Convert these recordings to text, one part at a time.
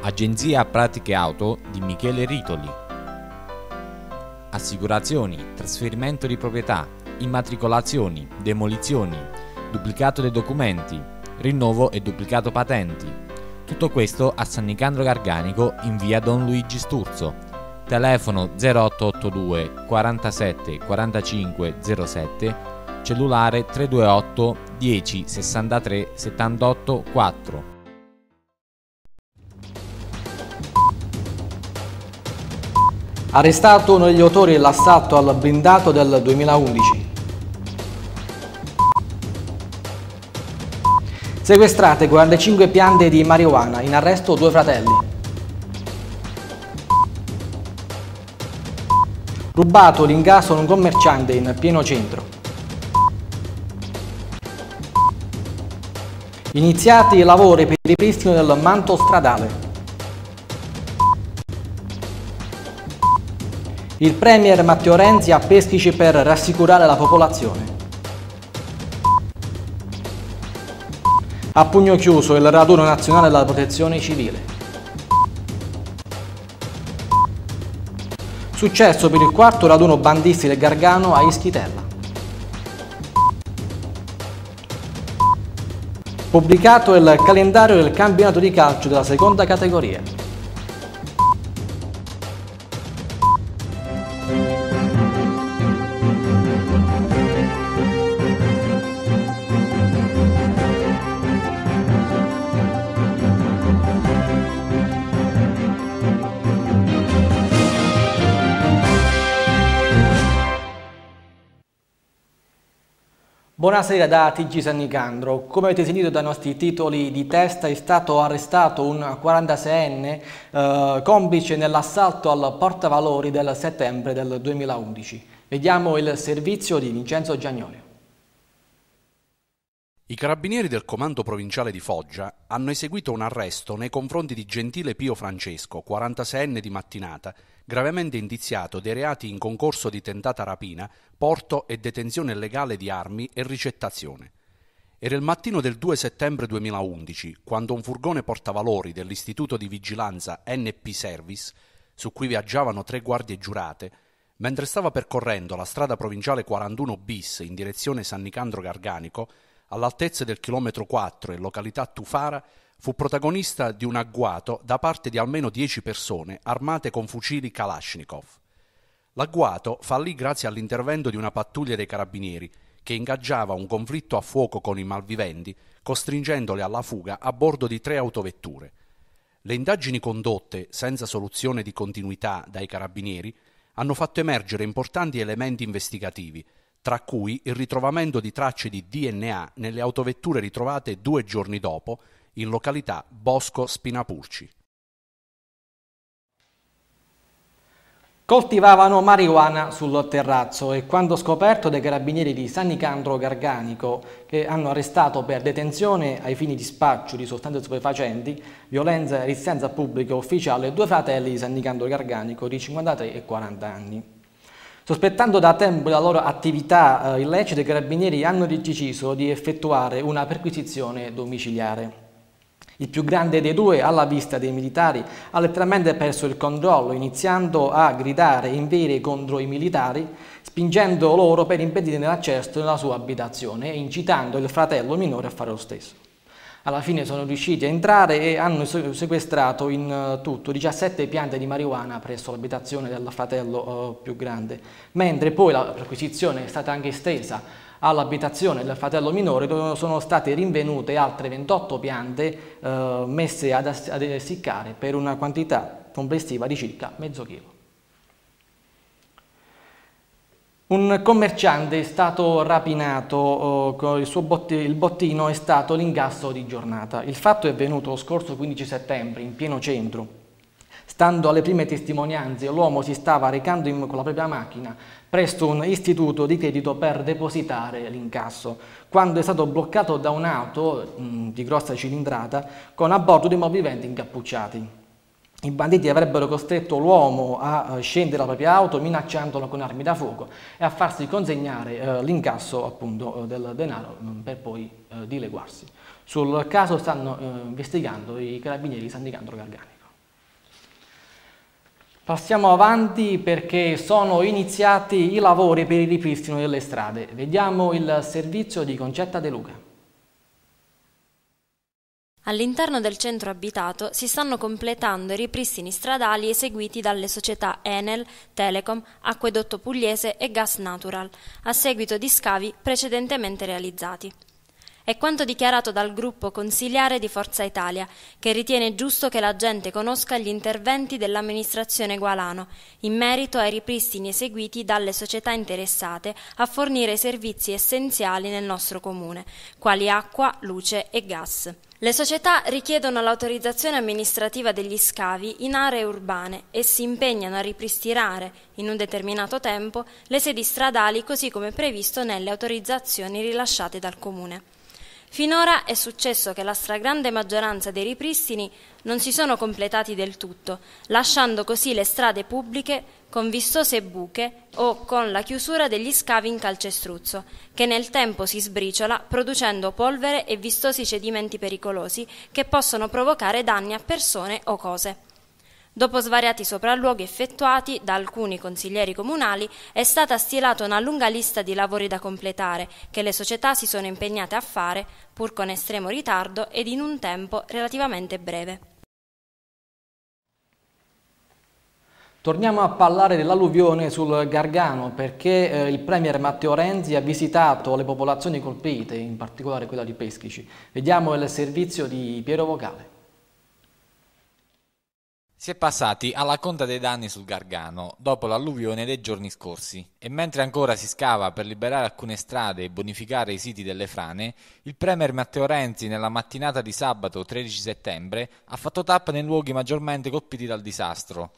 Agenzia Pratiche Auto di Michele Ritoli. Assicurazioni, trasferimento di proprietà, immatricolazioni, demolizioni, duplicato dei documenti, rinnovo e duplicato patenti. Tutto questo a San Nicandro Garganico in via Don Luigi Sturzo. Telefono 0882 47 45 07, cellulare 328 10 63 78 4. Arrestato uno degli autori dell'assalto al blindato del 2011. Sequestrate 45 piante di marijuana, in arresto due fratelli. Rubato l'ingasso a un commerciante in pieno centro. Iniziati i lavori per il ripristino del manto stradale. Il Premier Matteo Renzi a peschici per rassicurare la popolazione. A pugno chiuso il raduno nazionale della protezione civile. Successo per il quarto raduno bandisti del Gargano a Ischitella. Pubblicato il calendario del campionato di calcio della seconda categoria. Buonasera da TG San Nicandro. Come avete sentito dai nostri titoli di testa è stato arrestato un 46enne eh, complice nell'assalto al portavalori del settembre del 2011. Vediamo il servizio di Vincenzo Giagnolio. I carabinieri del comando provinciale di Foggia hanno eseguito un arresto nei confronti di Gentile Pio Francesco, 46enne di mattinata, gravemente indiziato dei reati in concorso di tentata rapina, porto e detenzione illegale di armi e ricettazione. Era il mattino del 2 settembre 2011, quando un furgone portavalori dell'istituto di vigilanza NP Service, su cui viaggiavano tre guardie giurate, mentre stava percorrendo la strada provinciale 41 bis in direzione San Nicandro Garganico, all'altezza del chilometro 4 e località Tufara, fu protagonista di un agguato da parte di almeno 10 persone armate con fucili Kalashnikov. L'agguato fallì grazie all'intervento di una pattuglia dei carabinieri che ingaggiava un conflitto a fuoco con i malviventi, costringendole alla fuga a bordo di tre autovetture. Le indagini condotte, senza soluzione di continuità, dai carabinieri hanno fatto emergere importanti elementi investigativi, tra cui il ritrovamento di tracce di DNA nelle autovetture ritrovate due giorni dopo in località Bosco Spinapulci. Coltivavano marijuana sul terrazzo e quando scoperto dai carabinieri di San Nicandro Garganico, che hanno arrestato per detenzione ai fini di spaccio di sostanze stupefacenti, violenza e resistenza pubblica ufficiale, due fratelli di San Nicandro Garganico di 53 e 40 anni. Sospettando da tempo la loro attività eh, illecita, i carabinieri hanno deciso di effettuare una perquisizione domiciliare. Il più grande dei due, alla vista dei militari, ha letteralmente perso il controllo, iniziando a gridare in inverie contro i militari, spingendo loro per impedirne l'accesso nella sua abitazione e incitando il fratello minore a fare lo stesso. Alla fine sono riusciti a entrare e hanno sequestrato in eh, tutto 17 piante di marijuana presso l'abitazione del fratello eh, più grande, mentre poi la perquisizione è stata anche estesa all'abitazione del fratello minore dove sono state rinvenute altre 28 piante eh, messe ad, ad essiccare per una quantità complessiva di circa mezzo chilo. Un commerciante è stato rapinato, eh, il, botti, il bottino è stato l'ingasso di giornata. Il fatto è avvenuto lo scorso 15 settembre in pieno centro Stando alle prime testimonianze, l'uomo si stava recando in, con la propria macchina presso un istituto di credito per depositare l'incasso, quando è stato bloccato da un'auto mm, di grossa cilindrata con a bordo dei malviventi incappucciati. I banditi avrebbero costretto l'uomo a eh, scendere la propria auto minacciandolo con armi da fuoco e a farsi consegnare eh, l'incasso appunto eh, del denaro mm, per poi eh, dileguarsi. Sul caso stanno eh, investigando i carabinieri di San Nicandro Gargani. Passiamo avanti perché sono iniziati i lavori per il ripristino delle strade. Vediamo il servizio di Concetta De Luca. All'interno del centro abitato si stanno completando i ripristini stradali eseguiti dalle società Enel, Telecom, Acquedotto Pugliese e Gas Natural, a seguito di scavi precedentemente realizzati. È quanto dichiarato dal gruppo consiliare di Forza Italia, che ritiene giusto che la gente conosca gli interventi dell'amministrazione Gualano in merito ai ripristini eseguiti dalle società interessate a fornire servizi essenziali nel nostro comune, quali acqua, luce e gas. Le società richiedono l'autorizzazione amministrativa degli scavi in aree urbane e si impegnano a ripristinare, in un determinato tempo, le sedi stradali così come previsto nelle autorizzazioni rilasciate dal Comune. Finora è successo che la stragrande maggioranza dei ripristini non si sono completati del tutto, lasciando così le strade pubbliche con vistose buche o con la chiusura degli scavi in calcestruzzo, che nel tempo si sbriciola producendo polvere e vistosi cedimenti pericolosi che possono provocare danni a persone o cose. Dopo svariati sopralluoghi effettuati da alcuni consiglieri comunali, è stata stilata una lunga lista di lavori da completare che le società si sono impegnate a fare, pur con estremo ritardo ed in un tempo relativamente breve. Torniamo a parlare dell'alluvione sul Gargano perché eh, il Premier Matteo Renzi ha visitato le popolazioni colpite, in particolare quella di Peschici. Vediamo il servizio di Piero Vocale. Si è passati alla conta dei danni sul Gargano dopo l'alluvione dei giorni scorsi e mentre ancora si scava per liberare alcune strade e bonificare i siti delle frane, il Premier Matteo Renzi nella mattinata di sabato 13 settembre ha fatto tappa nei luoghi maggiormente colpiti dal disastro.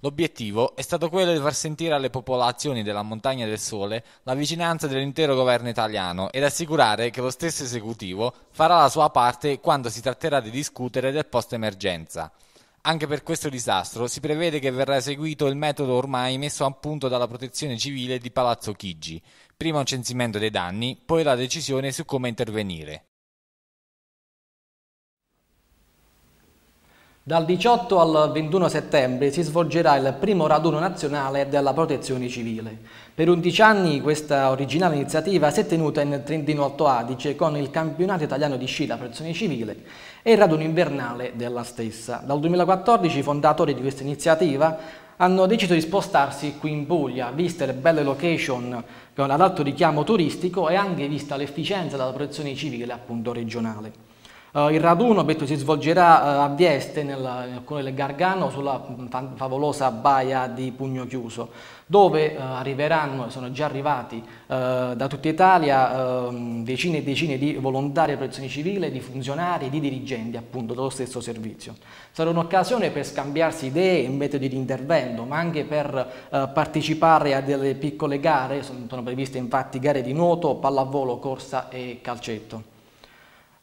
L'obiettivo è stato quello di far sentire alle popolazioni della Montagna del Sole la vicinanza dell'intero governo italiano ed assicurare che lo stesso esecutivo farà la sua parte quando si tratterà di discutere del post emergenza. Anche per questo disastro si prevede che verrà eseguito il metodo ormai messo a punto dalla protezione civile di Palazzo Chigi, prima un censimento dei danni, poi la decisione su come intervenire. Dal 18 al 21 settembre si svolgerà il primo raduno nazionale della protezione civile. Per 11 anni questa originale iniziativa si è tenuta in Trentino Alto Adige con il campionato italiano di sci da protezione civile e il raduno invernale della stessa. Dal 2014 i fondatori di questa iniziativa hanno deciso di spostarsi qui in Puglia, viste le belle location con ad alto richiamo turistico e anche vista l'efficienza della protezione civile appunto regionale. Uh, il raduno detto, si svolgerà uh, a Vieste, nella, nel comune del Gargano, sulla favolosa baia di Pugno Chiuso, dove uh, arriveranno, sono già arrivati da tutta Italia, ehm, decine e decine di volontari di protezione civile, di funzionari, di dirigenti appunto dello stesso servizio. Sarà un'occasione per scambiarsi idee e metodi di intervento, ma anche per partecipare a delle piccole gare, sono, sono previste infatti gare di nuoto, pallavolo, corsa e calcetto.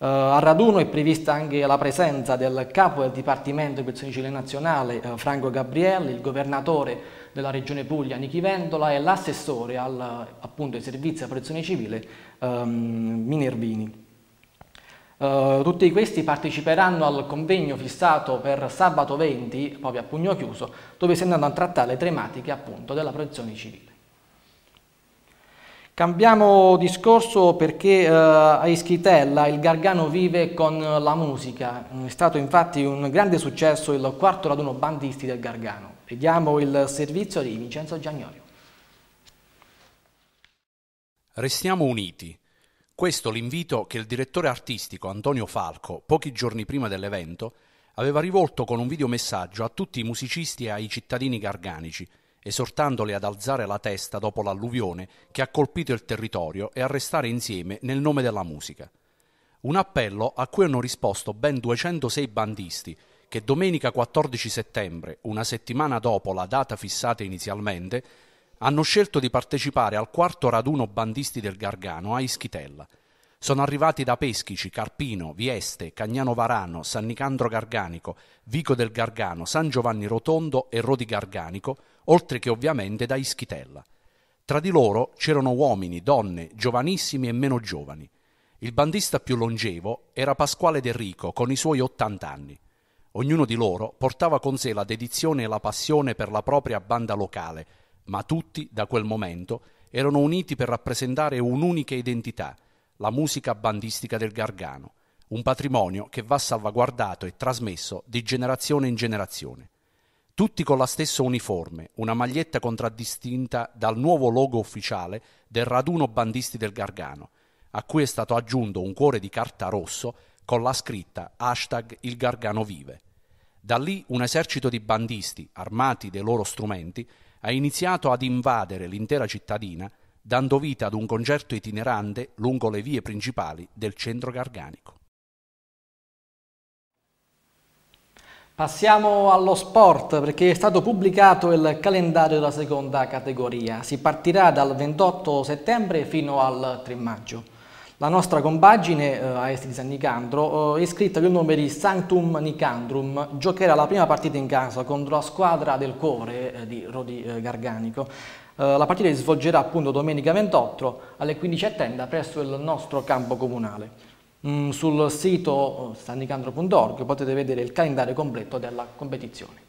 Uh, eh, al raduno è prevista anche la presenza del capo del Dipartimento di Protezione Civile Nazionale uh, Franco Gabrielli, il governatore della Regione Puglia Nichi Vendola e l'assessore al, appunto, ai servizi di protezione civile um, Minervini. Uh, tutti questi parteciperanno al convegno fissato per sabato 20, proprio a pugno chiuso, dove si andranno a trattare le tematiche appunto, della protezione civile. Cambiamo discorso perché eh, a Ischitella il Gargano vive con la musica. Mm, è stato infatti un grande successo il quarto raduno bandisti del Gargano. Vediamo il servizio di Vincenzo Giagnoli. Restiamo uniti. Questo l'invito che il direttore artistico Antonio Falco, pochi giorni prima dell'evento, aveva rivolto con un videomessaggio a tutti i musicisti e ai cittadini garganici – esortandole ad alzare la testa dopo l'alluvione che ha colpito il territorio e a restare insieme nel nome della musica. Un appello a cui hanno risposto ben 206 bandisti che domenica 14 settembre, una settimana dopo la data fissata inizialmente, hanno scelto di partecipare al quarto raduno bandisti del Gargano a Ischitella – sono arrivati da Peschici, Carpino, Vieste, Cagnano Varano, San Nicandro Garganico, Vico del Gargano, San Giovanni Rotondo e Rodi Garganico, oltre che ovviamente da Ischitella. Tra di loro c'erano uomini, donne, giovanissimi e meno giovani. Il bandista più longevo era Pasquale De Rico, con i suoi 80 anni. Ognuno di loro portava con sé la dedizione e la passione per la propria banda locale, ma tutti, da quel momento, erano uniti per rappresentare un'unica identità – la musica bandistica del Gargano, un patrimonio che va salvaguardato e trasmesso di generazione in generazione. Tutti con la stessa uniforme, una maglietta contraddistinta dal nuovo logo ufficiale del raduno bandisti del Gargano, a cui è stato aggiunto un cuore di carta rosso con la scritta hashtag Il Gargano vive. Da lì un esercito di bandisti, armati dei loro strumenti, ha iniziato ad invadere l'intera cittadina dando vita ad un concerto itinerante lungo le vie principali del centro garganico. Passiamo allo sport perché è stato pubblicato il calendario della seconda categoria. Si partirà dal 28 settembre fino al 3 maggio. La nostra compagine eh, a est di San Nicandro, eh, è scritta con il nome di Sanctum Nicandrum, giocherà la prima partita in casa contro la squadra del cuore eh, di Rodi Garganico. Eh, la partita si svolgerà appunto domenica 28 alle 15.30 presso il nostro campo comunale. Mm, sul sito eh, stanicandro.org potete vedere il calendario completo della competizione.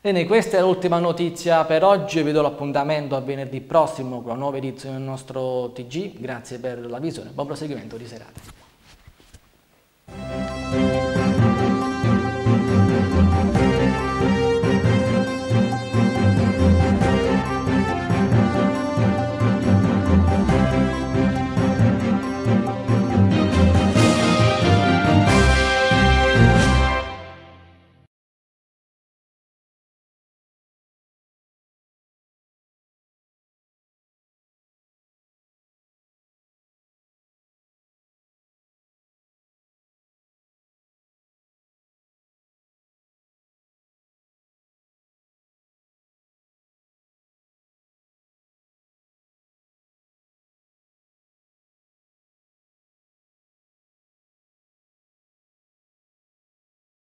Bene, questa è l'ultima notizia per oggi, vi do l'appuntamento a venerdì prossimo con la nuova edizione del nostro TG, grazie per la visione, buon proseguimento di serata.